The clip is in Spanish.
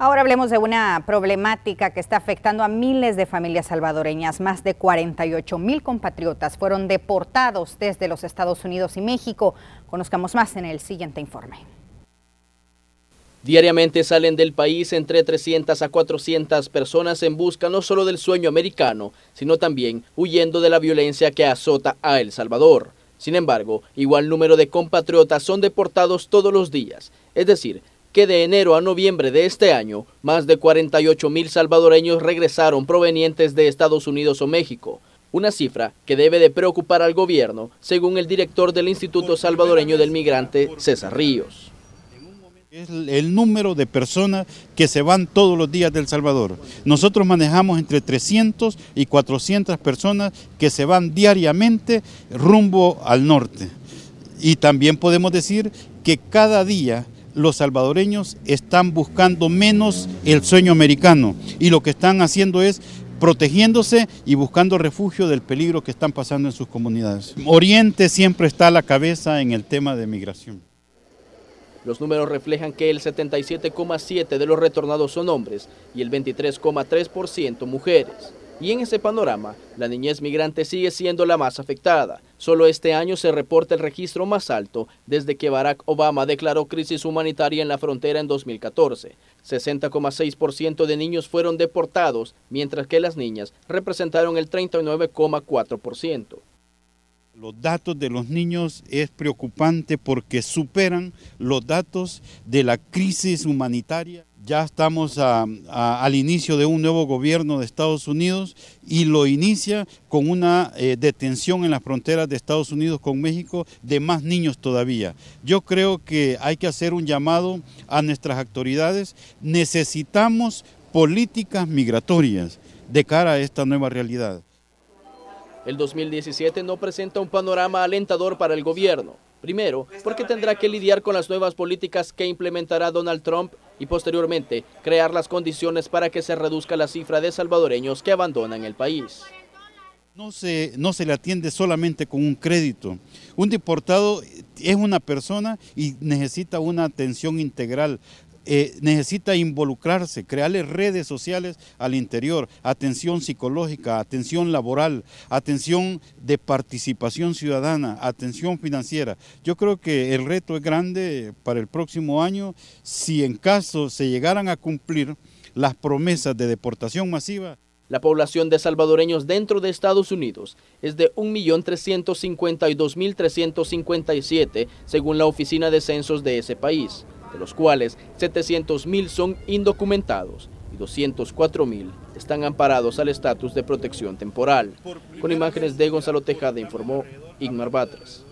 Ahora hablemos de una problemática que está afectando a miles de familias salvadoreñas. Más de 48 mil compatriotas fueron deportados desde los Estados Unidos y México. Conozcamos más en el siguiente informe. Diariamente salen del país entre 300 a 400 personas en busca no solo del sueño americano, sino también huyendo de la violencia que azota a El Salvador. Sin embargo, igual número de compatriotas son deportados todos los días, es decir, de enero a noviembre de este año, más de 48 mil salvadoreños regresaron provenientes de Estados Unidos o México, una cifra que debe de preocupar al gobierno, según el director del Instituto Salvadoreño del Migrante, César Ríos. el número de personas que se van todos los días del Salvador. Nosotros manejamos entre 300 y 400 personas que se van diariamente rumbo al norte. Y también podemos decir que cada día los salvadoreños están buscando menos el sueño americano y lo que están haciendo es protegiéndose y buscando refugio del peligro que están pasando en sus comunidades. Oriente siempre está a la cabeza en el tema de migración. Los números reflejan que el 77,7% de los retornados son hombres y el 23,3% mujeres. Y en ese panorama, la niñez migrante sigue siendo la más afectada. Solo este año se reporta el registro más alto desde que Barack Obama declaró crisis humanitaria en la frontera en 2014. 60,6% de niños fueron deportados, mientras que las niñas representaron el 39,4%. Los datos de los niños es preocupante porque superan los datos de la crisis humanitaria. Ya estamos al inicio de un nuevo gobierno de Estados Unidos y lo inicia con una eh, detención en las fronteras de Estados Unidos con México de más niños todavía. Yo creo que hay que hacer un llamado a nuestras autoridades. Necesitamos políticas migratorias de cara a esta nueva realidad. El 2017 no presenta un panorama alentador para el gobierno. Primero, porque tendrá que lidiar con las nuevas políticas que implementará Donald Trump y posteriormente crear las condiciones para que se reduzca la cifra de salvadoreños que abandonan el país. No se, no se le atiende solamente con un crédito. Un deportado es una persona y necesita una atención integral eh, necesita involucrarse, crearle redes sociales al interior, atención psicológica, atención laboral, atención de participación ciudadana, atención financiera. Yo creo que el reto es grande para el próximo año. Si en caso se llegaran a cumplir las promesas de deportación masiva, la población de salvadoreños dentro de Estados Unidos es de 1.352.357, según la Oficina de Censos de ese país de los cuales 700.000 son indocumentados y 204.000 están amparados al estatus de protección temporal. Con imágenes de Gonzalo Tejada informó Igmar Batres.